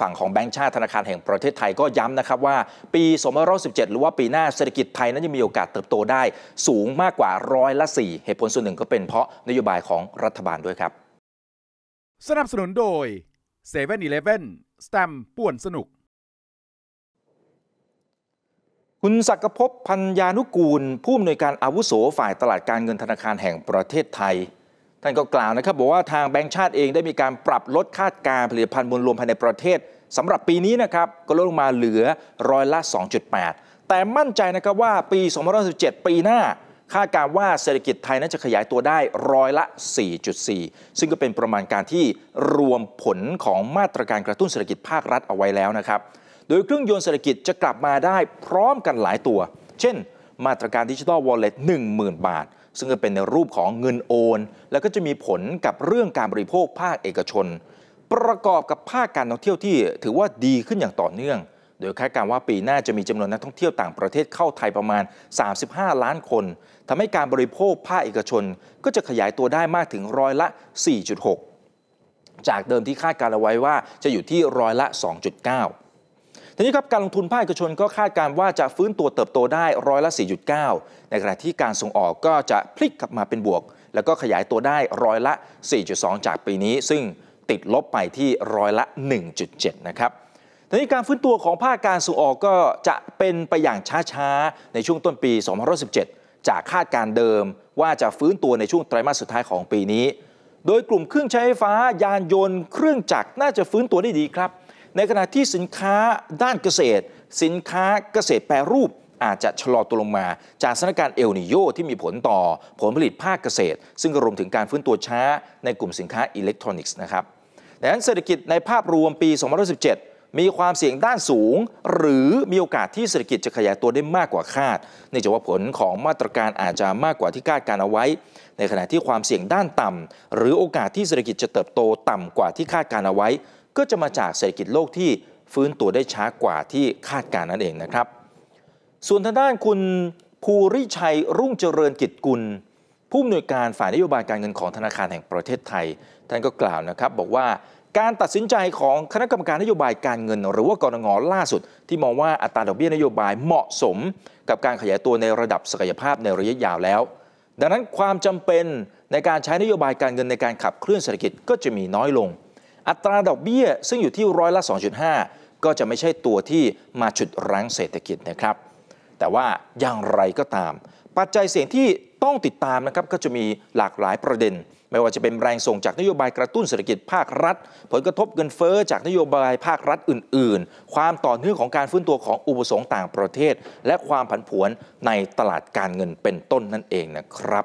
ฝั่งของแบงก์ชาติธนาคารแห่งประเทศไทยก็ย้ำนะครับว่า ปี2017หรือว่าปีหน้าเศรษฐกิจไทยนั้นจะมีโอกาสเติบโตได้ สูงมากกว่าร้อยละ4เหตุผลส่วนหนึ่งก็เป็นเพราะนโยบายของรัฐบาลด้วยครับ สนับสนุนโดย7 e เ e ่ e อเสแตมป่วนสนุกคุณศักภพพัญญานุกูล ผู้อำนวยการอาวุโสฝ่ายตลาดการเงินธนาคารแห่งประเทศไทยท่านก็กล่าวนะครับ บอกว่าทางแบงก์ชาติเองได้มีการปรับลดคาดการผลิตภัณฑ์มวลรวมภายในประเทศสำหรับปีนี้นะครับ ก็ลดลงมาเหลือร้อยละ 2.8 แต่มั่นใจนะครับว่าปี 2017ปีหน้าคาดการว่าเศรษฐกิจไทยน่าจะขยายตัวได้ร้อยละ 4.4 ซึ่งก็เป็นประมาณการที่รวมผลของมาตรการกระตุ้นเศรษฐกิจภาครัฐเอาไว้แล้วนะครับโดยเครื่องยนต์เศรษฐกิจจะกลับมาได้พร้อมกันหลายตัว เช่น มาตรการดิจิทัลวอลเล็ต10,000 บาทซึ่งก็เป็นในรูปของเงินโอน แล้วก็จะมีผลกับเรื่องการบริโภคภาคเอกชน ประกอบกับภาคการท่องเที่ยวที่ถือว่าดีขึ้นอย่างต่อเนื่อง โดยคาดการณ์ว่าปีหน้า จะมีจำนวนนักท่องเที่ยวต่างประเทศเข้าไทยประมาณ 35 ล้านคน ทำให้การบริโภค ภาคเอกชน ก็จะขยายตัวได้มากถึงร้อยละ 4.6 จากเดิมที่คาดการเอาไว้ว่า จะอยู่ที่ร้อยละ 2.9ทีนี้ครับการลงทุนภาคเอกชนก็คาดการว่าจะฟื้นตัวเติบโตได้ร้อยละ 4.9 ในขณะที่การส่งออกก็จะพลิกกลับมาเป็นบวก แล้วก็ขยายตัวได้ร้อยละ 4.2 จากปีนี้ ซึ่งติดลบไปที่ร้อยละ 1.7นะครับทีนี้การฟื้นตัวของภาคการส่งออกก็จะเป็นไปอย่างช้าๆ ในช่วงต้นปี 2017 จากคาดการเดิมว่าจะฟื้นตัวในช่วงไตรมาสสุดท้ายของปีนี้ โดยกลุ่มเครื่องใช้ไฟฟ้ายานยนต์เครื่องจักรน่าจะฟื้นตัวได้ดีครับในขณะที่สินค้าด้านเกษตร สินค้าเกษตรแปรรูปอาจจะชะลอตัวลงมา จากสถานการณ์เอลนิโยที่มีผลต่อผลผลิตภาคเกษตร ซึ่งรวมถึงการฟื้นตัวช้า ในกลุ่มสินค้าอิเล็กทรอนิกส์นะครับดังนั้นเศรษฐกิจในภาพรวมปี 2017 มีความเสี่ยงด้านสูง หรือมีโอกาสที่เศรษฐกิจจะขยายตัวได้มากกว่าคาดเนื่องจากว่าผลของมาตรการอาจจะมากกว่าที่คาดการเอาไว้ ในขณะที่ความเสี่ยงด้านต่ำ หรือโอกาสที่เศรษฐกิจจะเติบโตต่ำกว่าที่คาดการเอาไว้ก็จะมาจากเศรษฐกิจโลกที่ฟื้นตัวได้ช้ากว่าที่คาดการนั่นเองนะครับ ส่วนทางด้านคุณภูริชัยรุ่งเจริญกิจกุล ผู้อำนวยการฝ่ายนโยบายการเงินของธนาคารแห่งประเทศไทย ท่านก็กล่าวนะครับบอกว่าการตัดสินใจของคณะกรรมการนโยบายการเงิน หรือว่ากรงงล่าสุด ที่มองว่าอัตราดอกเบี้ยนโยบายเหมาะสม กับการขยายตัวในระดับศักยภาพในระยะยาวแล้ว ดังนั้นความจำเป็นในการใช้นโยบายการเงินในการขับเคลื่อนเศรษฐกิจก็จะมีน้อยลงอัตราดอกเบี้ยซึ่งอยู่ที่ร้อยละ 2.5 ก็จะไม่ใช่ตัวที่มาฉุดรั้งเศรษฐกิจนะครับ แต่ว่าอย่างไรก็ตาม ปัจจัยเสี่ยงที่ต้องติดตามนะครับ ก็จะมีหลากหลายประเด็น ไม่ว่าจะเป็นแรงส่งจากนโยบายกระตุ้นเศรษฐกิจภาครัฐ ผลกระทบเงินเฟอ้อจากนโยบายภาครัฐอื่นๆ ความต่อเนื่องของการฟื้นตัวของอุปสงค์ต่างประเทศ และความผันผวนในตลาดการเงินเป็นต้นนั่นเองนะครับ